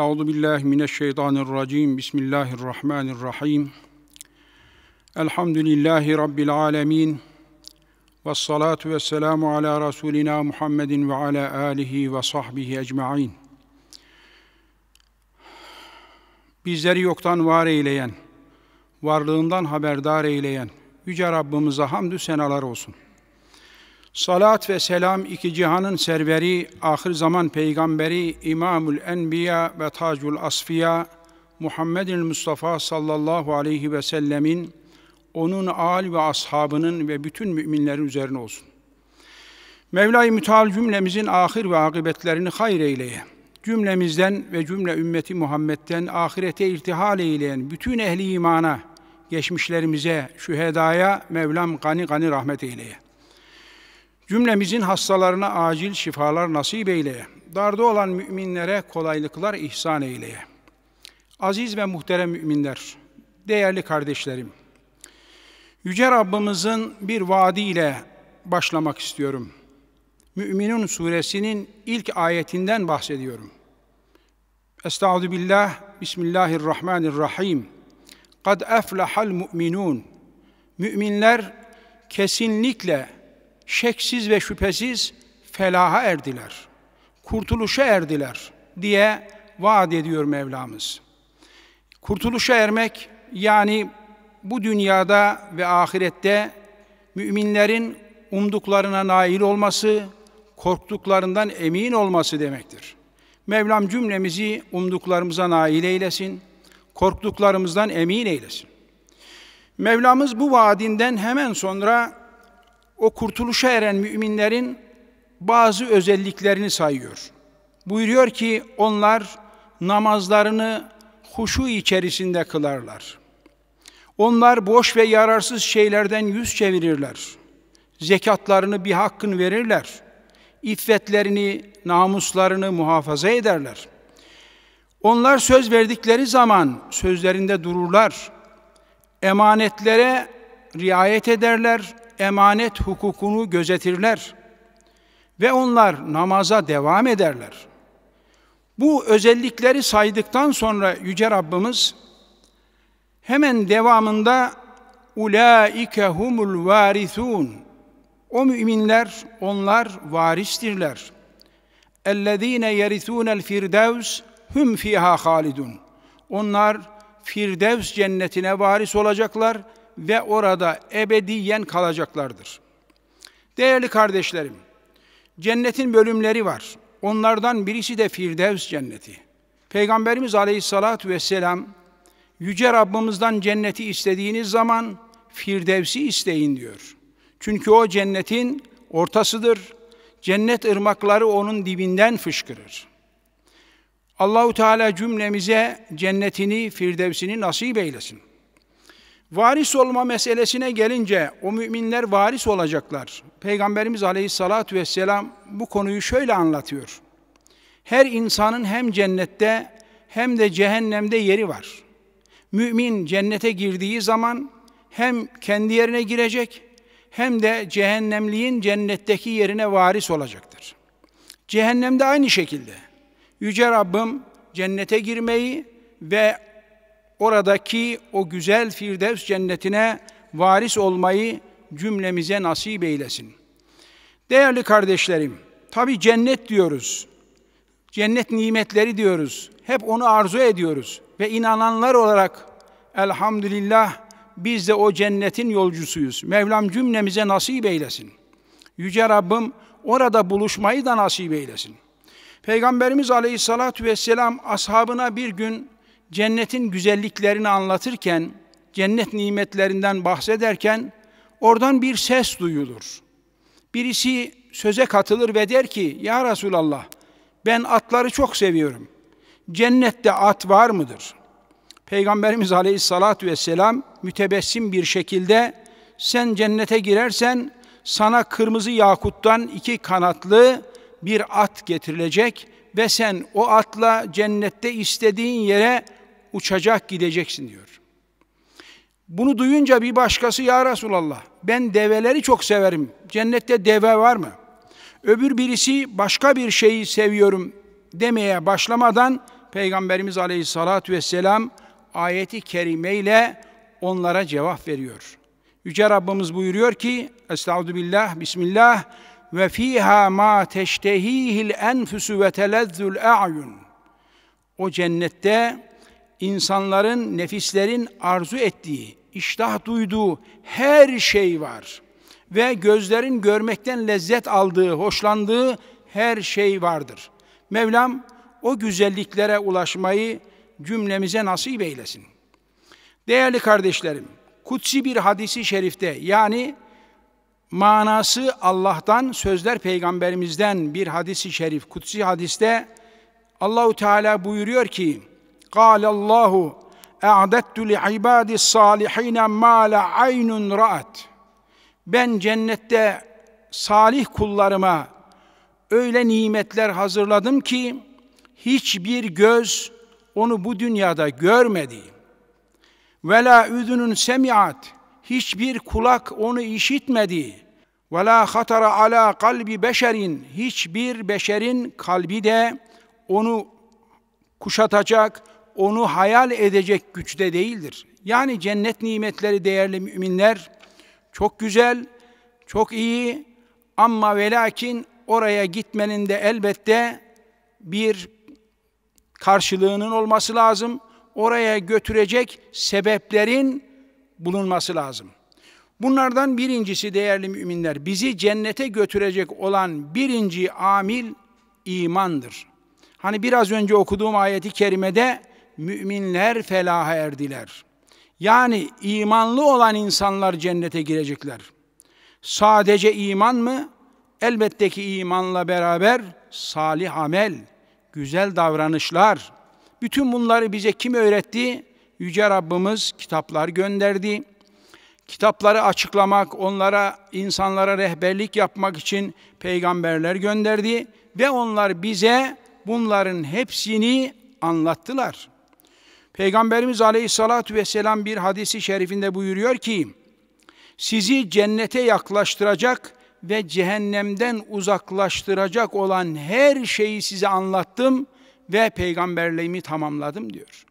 Euzu billahi mineşşeytanirracim. Bismillahirrahmanirrahim. Elhamdülillahi rabbil alamin. Ves salatu vesselamu ala rasulina Muhammedin ve ala alihi ve sahbihi ecmaîn. Bizleri yoktan var eyleyen, varlığından haberdar eyleyen yüce Rabbimize hamdü senalar olsun.'' Salat ve selam iki cihanın serveri, ahir zaman peygamberi, İmamül Enbiya ve Tacül Asfiya, Muhammedül Mustafa sallallahu aleyhi ve sellemin, onun âl ve ashabının ve bütün müminlerin üzerine olsun. Mevla-i Müteal cümlemizin ahir ve akıbetlerini hayır eyleye, cümlemizden ve cümle ümmeti Muhammed'den ahirete irtihal eyleyen bütün ehli imana, geçmişlerimize, şühedaya Mevlam gani gani rahmet eyleye. Cümlemizin hastalarına acil şifalar nasip eyleye. Darda olan müminlere kolaylıklar ihsan eyleye. Aziz ve muhterem müminler, değerli kardeşlerim, Yüce Rabbimizin bir vaadiyle başlamak istiyorum. Müminun suresinin ilk ayetinden bahsediyorum. Estağdu billah, Bismillahirrahmanirrahim. Kad eflahal mu'minun. Müminler kesinlikle şeksiz ve şüphesiz felaha erdiler. Kurtuluşa erdiler diye vaat ediyor Mevlamız. Kurtuluşa ermek yani bu dünyada ve ahirette müminlerin umduklarına nail olması, korktuklarından emin olması demektir. Mevlam cümlemizi umduklarımıza nail eylesin, korktuklarımızdan emin eylesin. Mevlamız bu vaadinden hemen sonra o kurtuluşa eren müminlerin bazı özelliklerini sayıyor. Buyuruyor ki onlar namazlarını huşu içerisinde kılarlar. Onlar boş ve yararsız şeylerden yüz çevirirler. Zekatlarını bir hakkın verirler. İffetlerini, namuslarını muhafaza ederler. Onlar söz verdikleri zaman sözlerinde dururlar. Emanetlere riayet ederler, emanet hukukunu gözetirler ve onlar namaza devam ederler. Bu özellikleri saydıktan sonra yüce Rabbimiz hemen devamında ulaike humul varithun. o müminler onlar varistirler. Ellezine yerisunel firdevs hum fiha halidun. Onlar Firdevs cennetine varis olacaklar ve orada ebediyen kalacaklardır. Değerli kardeşlerim, cennetin bölümleri var. Onlardan birisi de Firdevs cenneti. Peygamberimiz Aleyhissalatu vesselam yüce Rabbimizden cenneti istediğiniz zaman Firdevs'i isteyin diyor. Çünkü o cennetin ortasıdır. Cennet ırmakları onun dibinden fışkırır. Allahu Teala cümlemize cennetini, firdevsini nasip eylesin. Varis olma meselesine gelince o müminler varis olacaklar. Peygamberimiz aleyhissalatü vesselam bu konuyu şöyle anlatıyor. Her insanın hem cennette hem de cehennemde yeri var. Mümin cennete girdiği zaman hem kendi yerine girecek hem de cehennemliğin cennetteki yerine varis olacaktır. Cehennemde aynı şekilde. Yüce Rabbim cennete girmeyi ve oradaki o güzel Firdevs cennetine varis olmayı cümlemize nasip eylesin. Değerli kardeşlerim, tabi cennet diyoruz. Cennet nimetleri diyoruz. Hep onu arzu ediyoruz ve inananlar olarak elhamdülillah biz de o cennetin yolcusuyuz. Mevlam cümlemize nasip eylesin. Yüce Rabbim orada buluşmayı da nasip eylesin. Peygamberimiz Aleyhisselatü Vesselam ashabına bir gün cennetin güzelliklerini anlatırken, cennet nimetlerinden bahsederken oradan bir ses duyulur. Birisi söze katılır ve der ki, Ya Resulallah, ben atları çok seviyorum. Cennette at var mıdır? Peygamberimiz aleyhissalatu vesselam mütebessim bir şekilde, sen cennete girersen sana kırmızı yakuttan iki kanatlı bir at getirilecek ve sen o atla cennette istediğin yere uçacak gideceksin diyor. Bunu duyunca bir başkası ya Resulallah ben develeri çok severim. Cennette deve var mı? Öbür birisi başka bir şeyi seviyorum demeye başlamadan Peygamberimiz aleyhissalatü vesselam ayeti kerimeyle onlara cevap veriyor. Yüce Rabbimiz buyuruyor ki Estağfirullah, Bismillah ve fiha ma teştehihil enfusu ve telezzül a'yun. O cennette insanların, nefislerin arzu ettiği, iştah duyduğu her şey var. Ve gözlerin görmekten lezzet aldığı, hoşlandığı her şey vardır. Mevlam o güzelliklere ulaşmayı cümlemize nasip eylesin. Değerli kardeşlerim, kutsi bir hadisi şerifte yani manası Allah'tan, sözler peygamberimizden bir hadisi şerif, kutsi hadiste Allahu Teala buyuruyor ki: قال الله اَعْدَدْتُ لِعِبَادِ الصَّالِح۪ينَ مَا لَا عَيْنٌ رَأَتْ Ben cennette salih kullarıma öyle nimetler hazırladım ki hiçbir göz onu bu dünyada görmedi. Ve la üdünün semiat hiçbir kulak onu işitmedi. Ve la hatara ala kalbi beşerin hiçbir beşerin kalbi de onu kuşatacak, onu hayal edecek güçte değildir. Yani cennet nimetleri değerli müminler çok güzel, çok iyi ama velakin oraya gitmenin de elbette bir karşılığının olması lazım. Oraya götürecek sebeplerin bulunması lazım. Bunlardan birincisi değerli müminler, bizi cennete götürecek olan birinci amil imandır. Hani biraz önce okuduğum ayeti kerimede müminler felaha erdiler. Yani imanlı olan insanlar cennete girecekler. Sadece iman mı? Elbette ki imanla beraber salih amel, güzel davranışlar. Bütün bunları bize kim öğretti? Yüce Rabbimiz kitaplar gönderdi. Kitapları açıklamak, onlara, insanlara rehberlik yapmak için peygamberler gönderdi ve onlar bize bunların hepsini anlattılar. Peygamberimiz Aleyhisselatü Vesselam bir hadisi şerifinde buyuruyor ki, sizi cennete yaklaştıracak ve cehennemden uzaklaştıracak olan her şeyi size anlattım ve peygamberliğimi tamamladım diyor.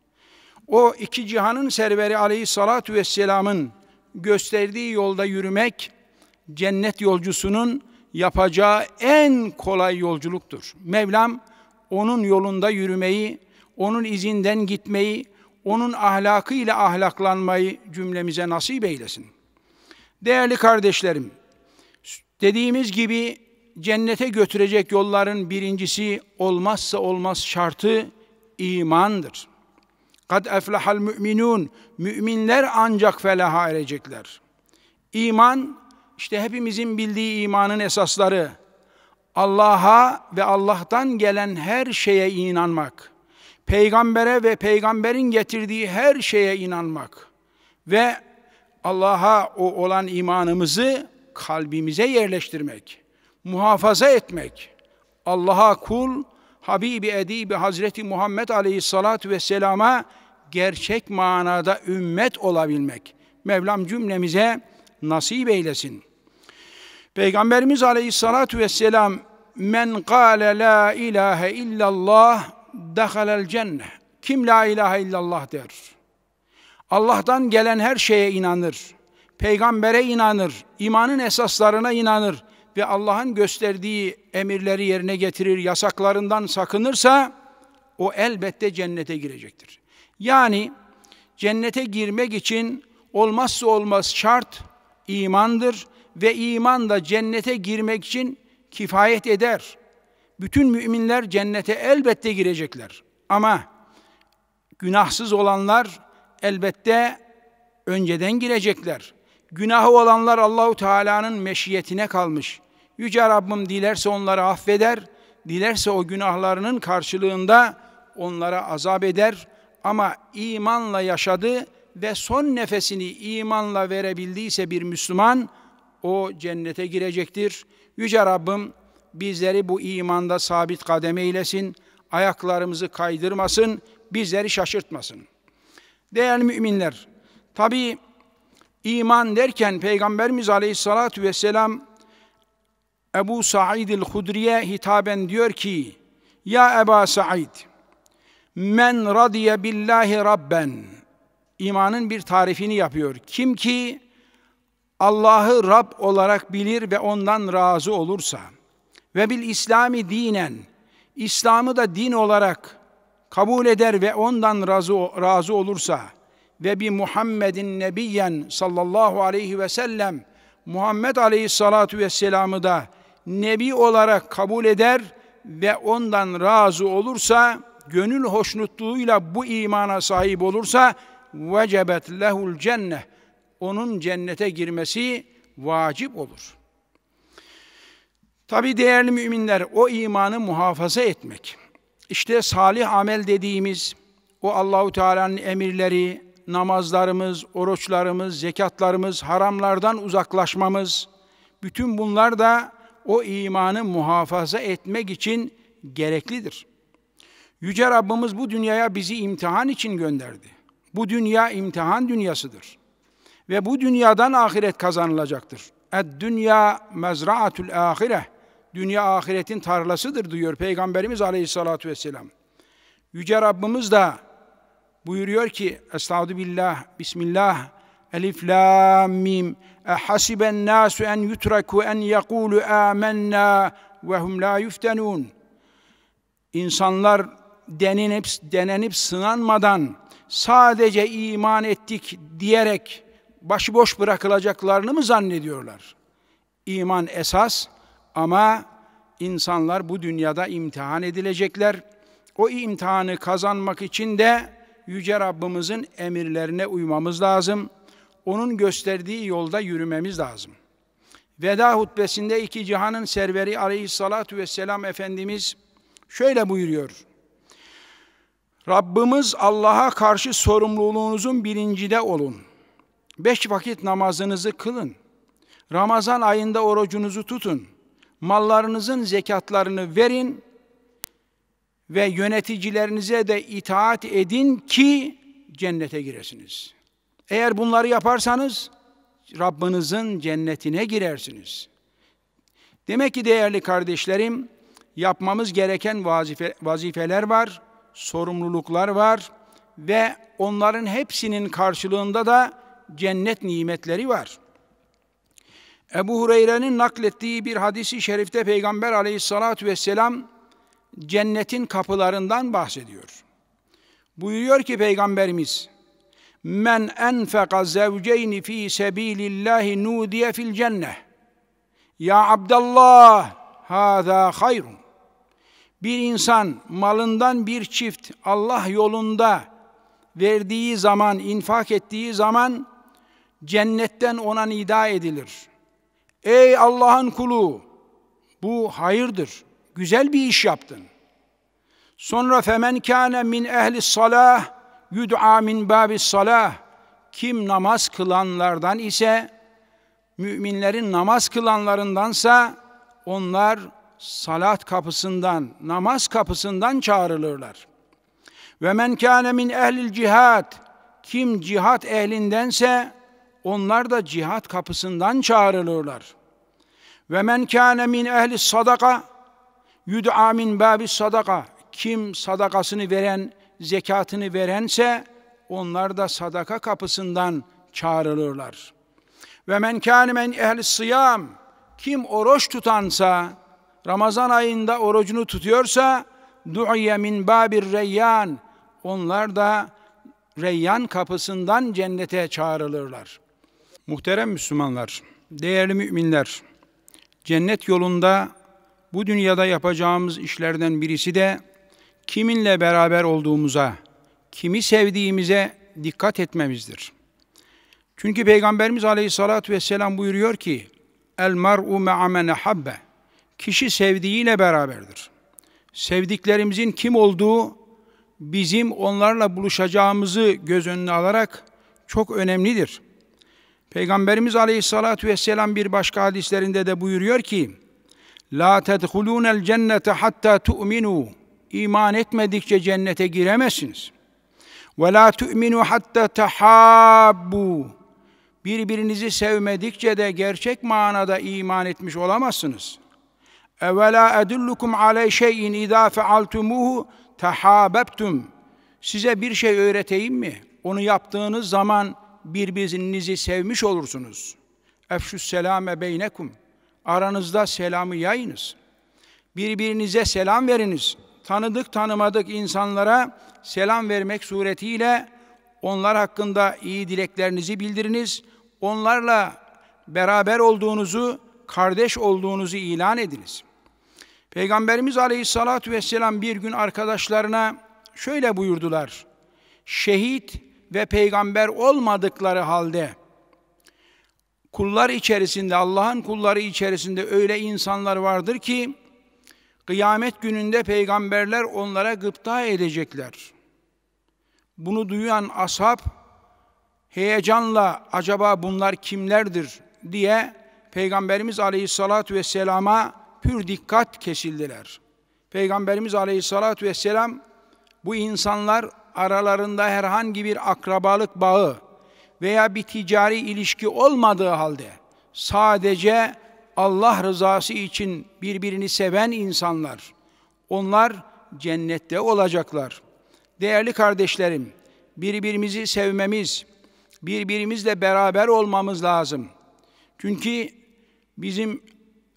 O iki cihanın serveri aleyhissalatu vesselamın gösterdiği yolda yürümek cennet yolcusunun yapacağı en kolay yolculuktur. Mevlam onun yolunda yürümeyi, onun izinden gitmeyi, onun ahlakı ile ahlaklanmayı cümlemize nasip eylesin. Değerli kardeşlerim, dediğimiz gibi cennete götürecek yolların birincisi olmazsa olmaz şartı imandır. Kad eflahal müminun. Müminler ancak felaha erecekler. İman işte hepimizin bildiği imanın esasları. Allah'a ve Allah'tan gelen her şeye inanmak peygambere ve peygamberin getirdiği her şeye inanmak ve Allah'a o olan imanımızı kalbimize yerleştirmek, muhafaza etmek, Allah'a kul, Habibi Edibi Hazreti Muhammed Aleyhisselatü Vesselam'a gerçek manada ümmet olabilmek. Mevlam cümlemize nasip eylesin. Peygamberimiz Aleyhisselatü Vesselam men kâle la ilahe illallah dehalel cennet Kim la ilahe illallah der. Allah'tan gelen her şeye inanır. Peygambere inanır. imanın esaslarına inanır. Ve Allah'ın gösterdiği emirleri yerine getirir, yasaklarından sakınırsa o elbette cennete girecektir. Yani cennete girmek için olmazsa olmaz şart imandır ve iman da cennete girmek için kifayet eder bütün müminler cennete elbette girecekler. Ama günahsız olanlar elbette önceden girecekler. Günahı olanlar Allahu Teala'nın meşiyetine kalmış. Yüce Rabbim dilerse onları affeder, dilerse o günahlarının karşılığında onlara azap eder ama imanla yaşadı ve son nefesini imanla verebildiyse bir Müslüman o cennete girecektir. Yüce Rabbim bizleri bu imanda sabit kademe eylesin, ayaklarımızı kaydırmasın, bizleri şaşırtmasın. Değerli müminler, tabi iman derken Peygamberimiz Aleyhisselatü Vesselam Ebu Sa'id el-Hudri'ye hitaben diyor ki, Ya Eba Sa'id, men radiye billahi rabben. imanın bir tarifini yapıyor. Kim ki Allah'ı Rab olarak bilir ve ondan razı olursa.'' ve bil İslami dinen İslam'ı da din olarak kabul eder ve ondan razı razı olursa ve bi Muhammedin nebiyen sallallahu aleyhi ve sellem Muhammed aleyhissalatu vesselam'ı da nebi olarak kabul eder ve ondan razı olursa gönül hoşnutluğuyla bu imana sahip olursa vecebet lehul cennet, onun cennete girmesi vacip olur.'' Tabi değerli müminler o imanı muhafaza etmek. İşte salih amel dediğimiz o Allahu Teala'nın emirleri, namazlarımız, oruçlarımız, zekatlarımız, haramlardan uzaklaşmamız, bütün bunlar da o imanı muhafaza etmek için gereklidir. Yüce Rabbimiz bu dünyaya bizi imtihan için gönderdi. Bu dünya imtihan dünyasıdır. Ve bu dünyadan ahiret kazanılacaktır. Ed dünya mezraatul ahireh dünya ahiretin tarlasıdır diyor Peygamberimiz aleyhissalatü vesselam. Yüce Rabbimiz da buyuruyor ki Estağfirullah, Bismillah, Elif, La, Mim Ehasiben nasu en yutreku en yekulu amennâ ve hum la yuftenun İnsanlar denenip, denenip sınanmadan sadece iman ettik diyerek başıboş bırakılacaklarını mı zannediyorlar? İman esas, ama insanlar bu dünyada imtihan edilecekler. O imtihanı kazanmak için de Yüce Rabbimizin emirlerine uymamız lazım. Onun gösterdiği yolda yürümemiz lazım. Veda hutbesinde iki cihanın serveri aleyhissalatu vesselam Efendimiz şöyle buyuruyor. Rabbimiz Allah'a karşı sorumluluğunuzun bilincinde olun. Beş vakit namazınızı kılın. Ramazan ayında orucunuzu tutun.'' mallarınızın zekatlarını verin ve yöneticilerinize de itaat edin ki cennete giresiniz. Eğer bunları yaparsanız Rabbinizin cennetine girersiniz. Demek ki değerli kardeşlerim, yapmamız gereken vazife, vazifeler var, sorumluluklar var ve onların hepsinin karşılığında da cennet nimetleri var. Ebu Hureyre'nin naklettiği bir hadisi şerifte Peygamber aleyhissalatü vesselam cennetin kapılarından bahsediyor. Buyuruyor ki Peygamberimiz, Men enfeka zevceyni fi sebilillahi nudiye fil cenneh. Ya Abdallah, hâzâ hayrun. Bir insan malından bir çift Allah yolunda verdiği zaman, infak ettiği zaman cennetten ona nida edilir. Ey Allah'ın kulu bu hayırdır. Güzel bir iş yaptın. Sonra femen kâne min ehli salah yud'a min babi salah. Kim namaz kılanlardan ise müminlerin namaz kılanlarındansa onlar salat kapısından, namaz kapısından çağrılırlar. Ve men kâne min ehlil cihat kim cihat ehlindense onlar da cihat kapısından çağrılırlar. Ve men kâne min ehli sadaka yud'a min babi sadaka. Kim sadakasını veren, zekatını verense onlar da sadaka kapısından çağrılırlar. Ve men kâne min ehli sıyam kim oruç tutansa, Ramazan ayında orucunu tutuyorsa du'iye min babir reyyan onlar da reyyan kapısından cennete çağrılırlar.'' Muhterem Müslümanlar, değerli müminler, cennet yolunda bu dünyada yapacağımız işlerden birisi de kiminle beraber olduğumuza, kimi sevdiğimize dikkat etmemizdir. Çünkü Peygamberimiz Aleyhisselatü Vesselam buyuruyor ki, El mar'u me'amene habbe, kişi sevdiğiyle beraberdir. Sevdiklerimizin kim olduğu, bizim onlarla buluşacağımızı göz önüne alarak çok önemlidir.'' Peygamberimiz Aleyhissalatu vesselam bir başka hadislerinde de buyuruyor ki: "La tedhulunel cennete hatta tu'minu." İman etmedikçe cennete giremezsiniz. "Ve la tu'minu hatta tahabbu." Birbirinizi sevmedikçe de gerçek manada iman etmiş olamazsınız. "Evela edullukum aley şey'in idâ fealtumuhu tahababtum." Size bir şey öğreteyim mi? Onu yaptığınız zaman birbirinizi sevmiş olursunuz. Efşü selame beynekum. Aranızda selamı yayınız. Birbirinize selam veriniz. Tanıdık tanımadık insanlara selam vermek suretiyle onlar hakkında iyi dileklerinizi bildiriniz. Onlarla beraber olduğunuzu, kardeş olduğunuzu ilan ediniz. Peygamberimiz Aleyhisselatü Vesselam bir gün arkadaşlarına şöyle buyurdular. Şehit ve peygamber olmadıkları halde kullar içerisinde, Allah'ın kulları içerisinde öyle insanlar vardır ki kıyamet gününde peygamberler onlara gıpta edecekler. Bunu duyan ashab heyecanla acaba bunlar kimlerdir diye Peygamberimiz Aleyhisselatü Vesselam'a pür dikkat kesildiler. Peygamberimiz Aleyhisselatü Vesselam bu insanlar aralarında herhangi bir akrabalık bağı veya bir ticari ilişki olmadığı halde sadece Allah rızası için birbirini seven insanlar, onlar cennette olacaklar. Değerli kardeşlerim, birbirimizi sevmemiz, birbirimizle beraber olmamız lazım. Çünkü bizim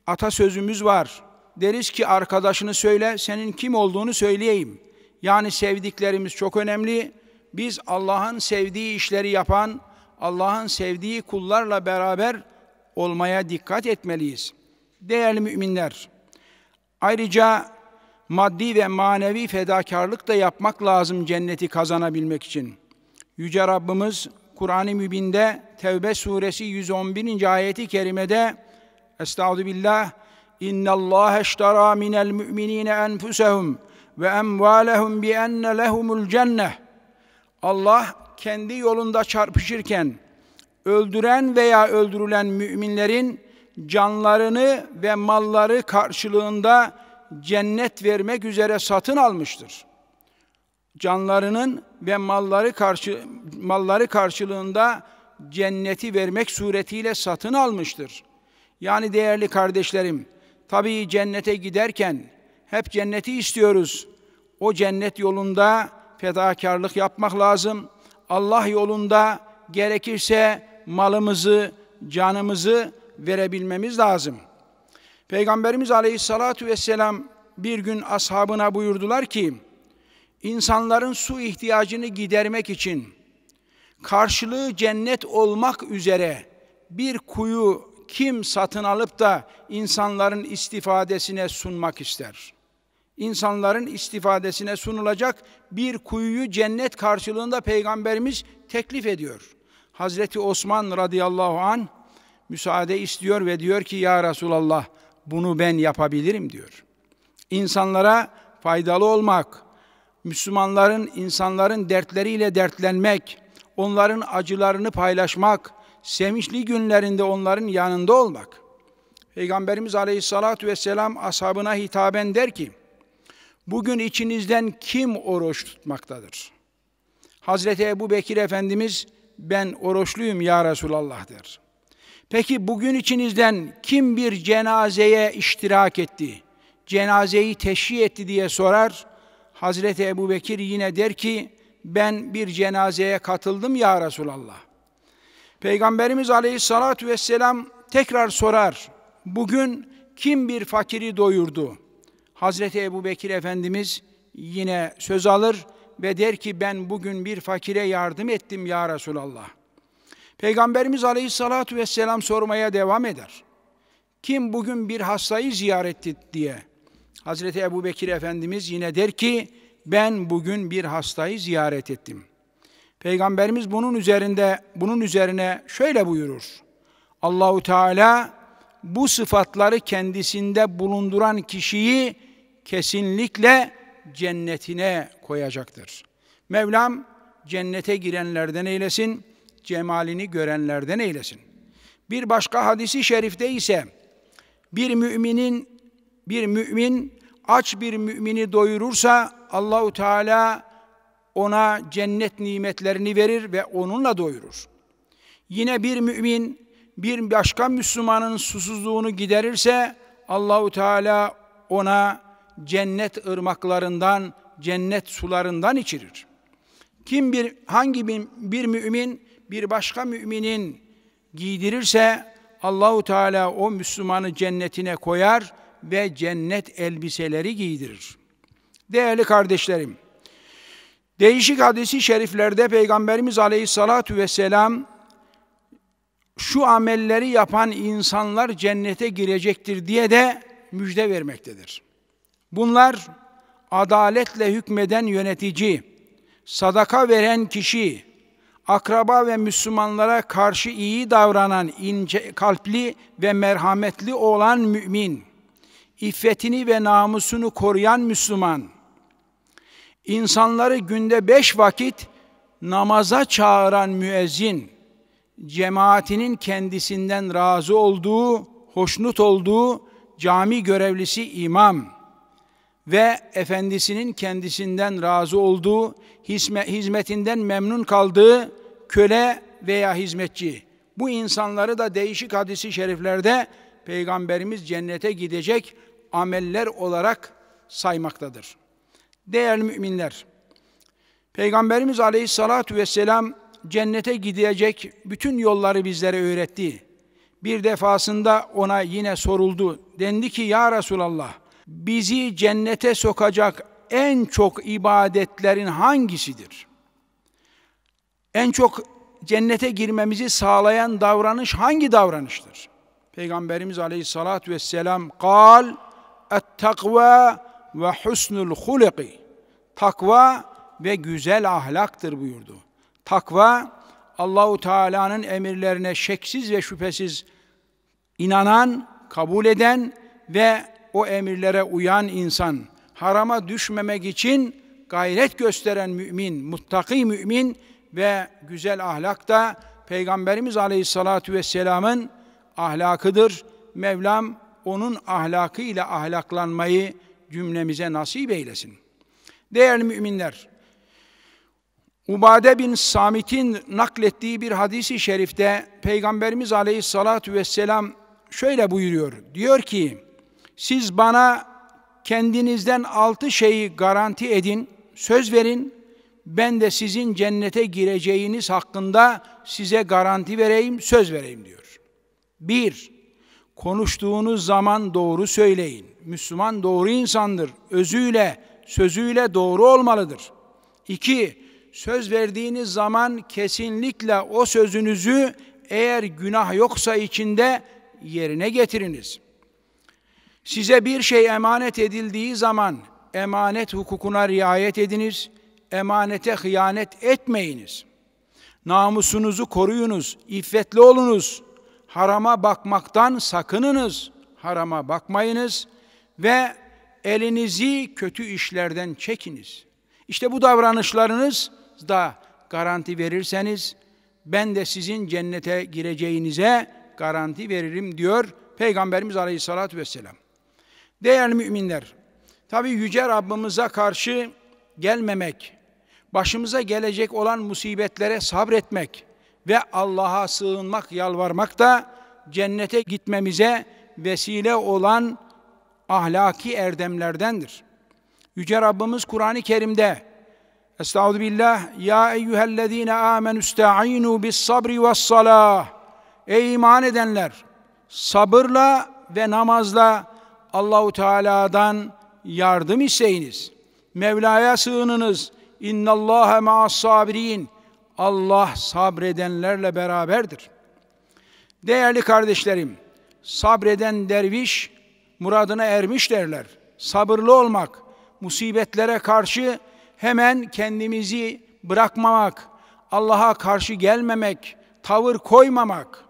atasözümüz var. Deriz ki arkadaşını söyle, senin kim olduğunu söyleyeyim. Yani sevdiklerimiz çok önemli. Biz Allah'ın sevdiği işleri yapan, Allah'ın sevdiği kullarla beraber olmaya dikkat etmeliyiz. Değerli müminler, ayrıca maddi ve manevi fedakarlık da yapmak lazım cenneti kazanabilmek için. Yüce Rabbimiz Kur'an-ı Mübin'de Tevbe suresi 111. ayeti kerimede Estağfirullah İnnallâhe eştara minel müminîne enfusehum ve emvalehum bi enne lehumul cenneh. Allah kendi yolunda çarpışırken öldüren veya öldürülen müminlerin canlarını ve malları karşılığında cennet vermek üzere satın almıştır. Canlarının ve malları karşı malları karşılığında cenneti vermek suretiyle satın almıştır. Yani değerli kardeşlerim, tabii cennete giderken hep cenneti istiyoruz. O cennet yolunda fedakarlık yapmak lazım. Allah yolunda gerekirse malımızı, canımızı verebilmemiz lazım. Peygamberimiz Aleyhissalatu vesselam bir gün ashabına buyurdular ki: insanların su ihtiyacını gidermek için karşılığı cennet olmak üzere bir kuyu kim satın alıp da insanların istifadesine sunmak ister? insanların istifadesine sunulacak bir kuyuyu cennet karşılığında peygamberimiz teklif ediyor. Hazreti Osman radıyallahu an müsaade istiyor ve diyor ki ya Resulallah bunu ben yapabilirim diyor. İnsanlara faydalı olmak, Müslümanların insanların dertleriyle dertlenmek, onların acılarını paylaşmak, sevinçli günlerinde onların yanında olmak. Peygamberimiz aleyhissalatü vesselam ashabına hitaben der ki: Bugün içinizden kim oruç tutmaktadır? Hazreti Ebu Bekir Efendimiz ben oruçluyum ya Resulallah der. Peki bugün içinizden kim bir cenazeye iştirak etti? Cenazeyi teşhi etti diye sorar. Hazreti Ebu Bekir yine der ki ben bir cenazeye katıldım ya Resulallah. Peygamberimiz Aleyhisselatü vesselam tekrar sorar. Bugün kim bir fakiri doyurdu? Hazreti Ebu Bekir Efendimiz yine söz alır ve der ki ben bugün bir fakire yardım ettim ya Resulallah. Peygamberimiz aleyhissalatu vesselam sormaya devam eder. Kim bugün bir hastayı ziyaret etti diye. Hazreti Ebu Bekir Efendimiz yine der ki ben bugün bir hastayı ziyaret ettim. Peygamberimiz bunun üzerinde bunun üzerine şöyle buyurur. Allahu Teala bu sıfatları kendisinde bulunduran kişiyi kesinlikle cennetine koyacaktır. Mevlam cennete girenlerden eylesin, cemalini görenlerden eylesin. Bir başka hadisi şerifte ise bir müminin bir mümin aç bir mümini doyurursa Allahu Teala ona cennet nimetlerini verir ve onunla doyurur. Yine bir mümin bir başka Müslümanın susuzluğunu giderirse Allahu Teala ona cennet ırmaklarından, cennet sularından içirir. Kim bir hangi bir, bir mümin bir başka müminin giydirirse Allahu Teala o Müslümanı cennetine koyar ve cennet elbiseleri giydirir. Değerli kardeşlerim, değişik hadisi şeriflerde Peygamberimiz Aleyhissalatu vesselam şu amelleri yapan insanlar cennete girecektir diye de müjde vermektedir. Bunlar adaletle hükmeden yönetici, sadaka veren kişi, akraba ve Müslümanlara karşı iyi davranan ince kalpli ve merhametli olan mümin, iffetini ve namusunu koruyan Müslüman, insanları günde beş vakit namaza çağıran müezzin, cemaatinin kendisinden razı olduğu, hoşnut olduğu cami görevlisi imam, ve efendisinin kendisinden razı olduğu, hizmetinden memnun kaldığı köle veya hizmetçi. Bu insanları da değişik hadisi şeriflerde Peygamberimiz cennete gidecek ameller olarak saymaktadır. Değerli müminler, Peygamberimiz aleyhissalatu vesselam cennete gidecek bütün yolları bizlere öğretti. Bir defasında ona yine soruldu. Dendi ki ya Resulallah bizi cennete sokacak en çok ibadetlerin hangisidir? En çok cennete girmemizi sağlayan davranış hangi davranıştır? Peygamberimiz aleyhissalatü vesselam kal ettakva ve husnul huliki takva ve güzel ahlaktır buyurdu. Takva Allahu Teala'nın emirlerine şeksiz ve şüphesiz inanan, kabul eden ve o emirlere uyan insan, harama düşmemek için gayret gösteren mümin, muttaki mümin ve güzel ahlak da Peygamberimiz Aleyhisselatü Vesselam'ın ahlakıdır. Mevlam onun ahlakıyla ahlaklanmayı cümlemize nasip eylesin. Değerli müminler, Ubade bin Samit'in naklettiği bir hadisi şerifte Peygamberimiz Aleyhisselatü Vesselam şöyle buyuruyor. Diyor ki, siz bana kendinizden altı şeyi garanti edin, söz verin. Ben de sizin cennete gireceğiniz hakkında size garanti vereyim, söz vereyim diyor. Bir, konuştuğunuz zaman doğru söyleyin. Müslüman doğru insandır. Özüyle, sözüyle doğru olmalıdır. İki, söz verdiğiniz zaman kesinlikle o sözünüzü eğer günah yoksa içinde yerine getiriniz.'' Size bir şey emanet edildiği zaman emanet hukukuna riayet ediniz, emanete hıyanet etmeyiniz. Namusunuzu koruyunuz, iffetli olunuz, harama bakmaktan sakınınız, harama bakmayınız ve elinizi kötü işlerden çekiniz. İşte bu davranışlarınız da garanti verirseniz ben de sizin cennete gireceğinize garanti veririm diyor Peygamberimiz Aleyhisselatü Vesselam. Değerli müminler, tabi Yüce Rabbimize karşı gelmemek, başımıza gelecek olan musibetlere sabretmek ve Allah'a sığınmak, yalvarmak da cennete gitmemize vesile olan ahlaki erdemlerdendir. Yüce Rabbimiz Kur'an-ı Kerim'de Estağfirullah ya eyyühellezine amenü sta'inu bis sabri ve salah Ey iman edenler sabırla ve namazla Allahu Teala'dan yardım isteyiniz. Mevla'ya sığınınız. İnnallâhe ma'as sabirin. Allah sabredenlerle beraberdir. Değerli kardeşlerim, sabreden derviş muradına ermiş derler. Sabırlı olmak, musibetlere karşı hemen kendimizi bırakmamak, Allah'a karşı gelmemek, tavır koymamak.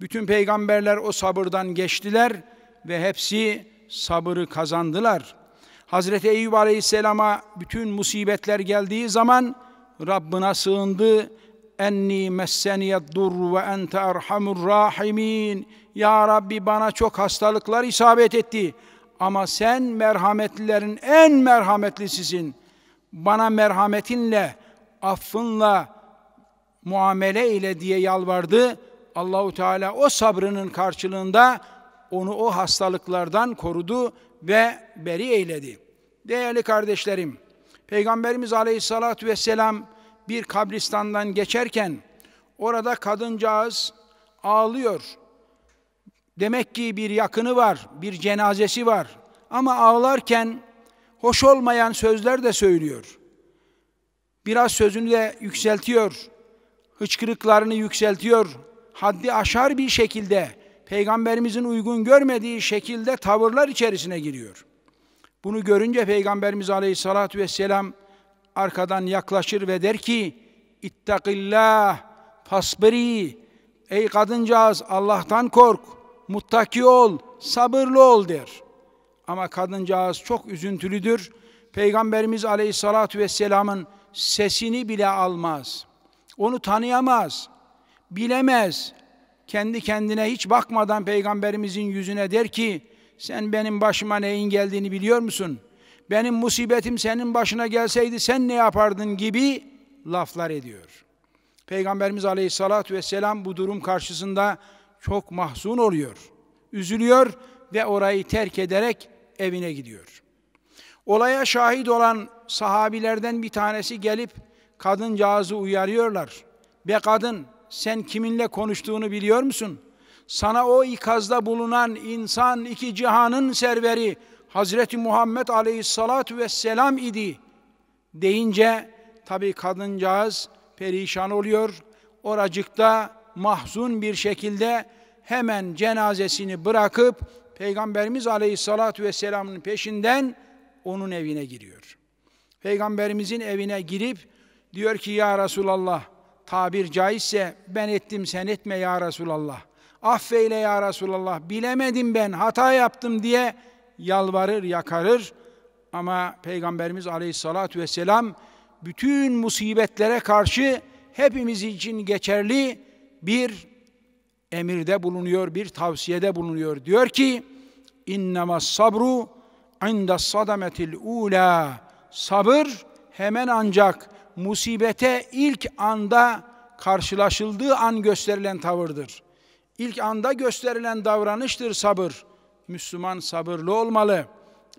Bütün peygamberler o sabırdan geçtiler ve hepsi sabırı kazandılar. Hazreti Eyüp Aleyhisselam'a bütün musibetler geldiği zaman Rabbına sığındı. Enni messeniyet dur ve ente erhamur rahimin. Ya Rabbi bana çok hastalıklar isabet etti. Ama sen merhametlilerin en merhametlisisin. Bana merhametinle, affınla muamele ile diye yalvardı. Allahu Teala o sabrının karşılığında onu o hastalıklardan korudu ve beri eyledi. Değerli kardeşlerim, Peygamberimiz Aleyhisselatü Vesselam bir kabristandan geçerken orada kadıncağız ağlıyor. Demek ki bir yakını var, bir cenazesi var. Ama ağlarken hoş olmayan sözler de söylüyor. Biraz sözünü de yükseltiyor. Hıçkırıklarını yükseltiyor. Haddi aşar bir şekilde peygamberimizin uygun görmediği şekilde tavırlar içerisine giriyor. Bunu görünce peygamberimiz aleyhissalatü vesselam arkadan yaklaşır ve der ki İttakillah fasbiri Ey kadıncağız Allah'tan kork, muttaki ol, sabırlı ol der. Ama kadıncağız çok üzüntülüdür. Peygamberimiz aleyhissalatü vesselamın sesini bile almaz. Onu tanıyamaz, bilemez, kendi kendine hiç bakmadan peygamberimizin yüzüne der ki sen benim başıma neyin geldiğini biliyor musun? Benim musibetim senin başına gelseydi sen ne yapardın gibi laflar ediyor. Peygamberimiz aleyhissalatü vesselam bu durum karşısında çok mahzun oluyor. Üzülüyor ve orayı terk ederek evine gidiyor. Olaya şahit olan sahabilerden bir tanesi gelip kadıncağızı uyarıyorlar. Be kadın sen kiminle konuştuğunu biliyor musun? Sana o ikazda bulunan insan iki cihanın serveri Hazreti Muhammed Aleyhissalatu vesselam idi deyince tabi kadıncağız perişan oluyor. Oracıkta mahzun bir şekilde hemen cenazesini bırakıp Peygamberimiz Aleyhisselatü Vesselam'ın peşinden onun evine giriyor. Peygamberimizin evine girip diyor ki ya Resulallah tabir caizse ben ettim sen etme ya Resulallah. Affeyle ya Resulallah. Bilemedim ben hata yaptım diye yalvarır yakarır. Ama Peygamberimiz aleyhissalatü vesselam bütün musibetlere karşı hepimiz için geçerli bir emirde bulunuyor, bir tavsiyede bulunuyor. Diyor ki, اِنَّمَا sabru عِنْدَ الصَّدَمَةِ ula Sabır hemen ancak musibete ilk anda karşılaşıldığı an gösterilen tavırdır. İlk anda gösterilen davranıştır sabır. Müslüman sabırlı olmalı,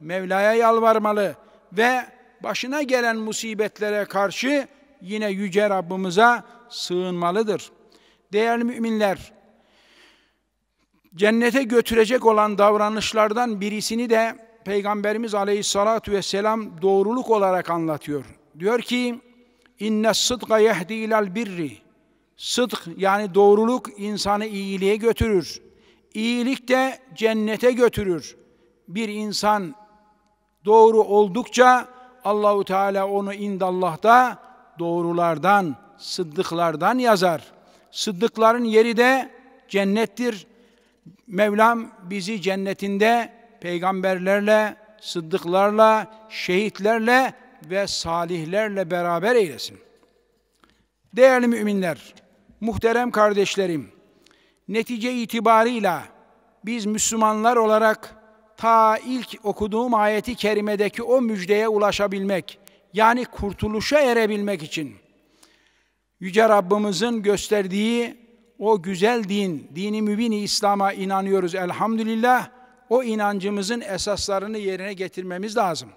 Mevla'ya yalvarmalı ve başına gelen musibetlere karşı yine Yüce Rabbimize sığınmalıdır. Değerli müminler, cennete götürecek olan davranışlardan birisini de Peygamberimiz Aleyhisselatü Vesselam doğruluk olarak anlatıyor. Diyor ki, İnne sıdka yehdi ilal birri. Sıdk yani doğruluk insanı iyiliğe götürür. İyilik de cennete götürür. Bir insan doğru oldukça Allahu Teala onu indallah'ta doğrulardan, sıddıklardan yazar. Sıddıkların yeri de cennettir. Mevlam bizi cennetinde peygamberlerle, sıddıklarla, şehitlerle ve salihlerle beraber eylesin. Değerli müminler, muhterem kardeşlerim, netice itibarıyla biz Müslümanlar olarak ta ilk okuduğum ayeti kerimedeki o müjdeye ulaşabilmek, yani kurtuluşa erebilmek için Yüce Rabbimizin gösterdiği o güzel din, dini mübini İslam'a inanıyoruz elhamdülillah. O inancımızın esaslarını yerine getirmemiz lazım.''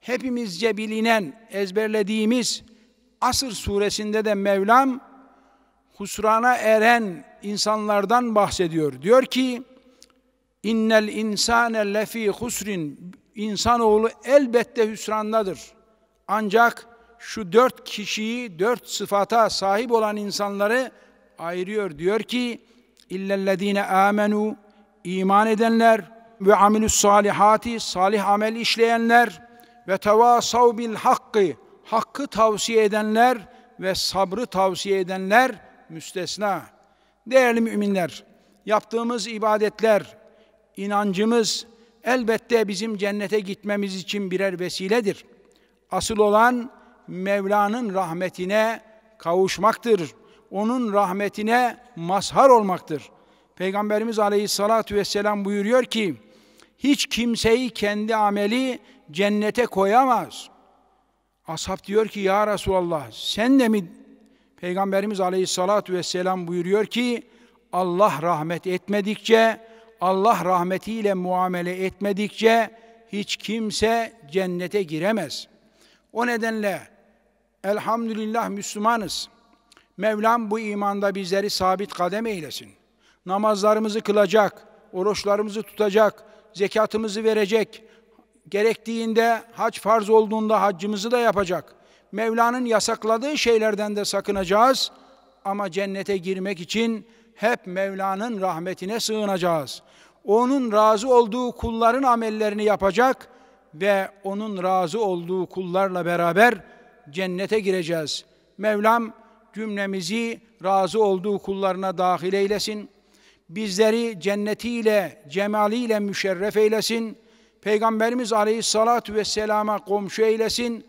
hepimizce bilinen, ezberlediğimiz Asır suresinde de Mevlam husrana eren insanlardan bahsediyor. Diyor ki: İnnel insane lefi husrin. İnsanoğlu elbette hüsrandadır. Ancak şu dört kişiyi, dört sıfata sahip olan insanları ayırıyor. Diyor ki, illellezine amenu, iman edenler ve amilus salihati, salih amel işleyenler ve tevasav bil hakkı hakkı tavsiye edenler ve sabrı tavsiye edenler müstesna. Değerli müminler, yaptığımız ibadetler, inancımız elbette bizim cennete gitmemiz için birer vesiledir. Asıl olan Mevla'nın rahmetine kavuşmaktır. Onun rahmetine mazhar olmaktır. Peygamberimiz Aleyhissalatu vesselam buyuruyor ki: Hiç kimseyi kendi ameli cennete koyamaz. Ashab diyor ki ya Resulallah sen de mi? Peygamberimiz aleyhissalatü vesselam buyuruyor ki Allah rahmet etmedikçe, Allah rahmetiyle muamele etmedikçe hiç kimse cennete giremez. O nedenle elhamdülillah Müslümanız. Mevlam bu imanda bizleri sabit kadem eylesin. Namazlarımızı kılacak, oruçlarımızı tutacak, zekatımızı verecek, Gerektiğinde hac farz olduğunda haccımızı da yapacak. Mevla'nın yasakladığı şeylerden de sakınacağız. Ama cennete girmek için hep Mevla'nın rahmetine sığınacağız. Onun razı olduğu kulların amellerini yapacak ve onun razı olduğu kullarla beraber cennete gireceğiz. Mevlam cümlemizi razı olduğu kullarına dahil eylesin. Bizleri cennetiyle, cemaliyle müşerref eylesin. Peygamberimiz Aleyhisselatü Vesselam'a komşu eylesin.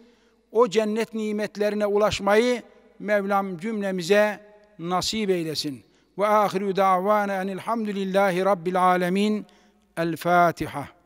O cennet nimetlerine ulaşmayı Mevlam cümlemize nasip eylesin. Ve ahiru davana enilhamdülillahi rabbil alemin. El Fatiha.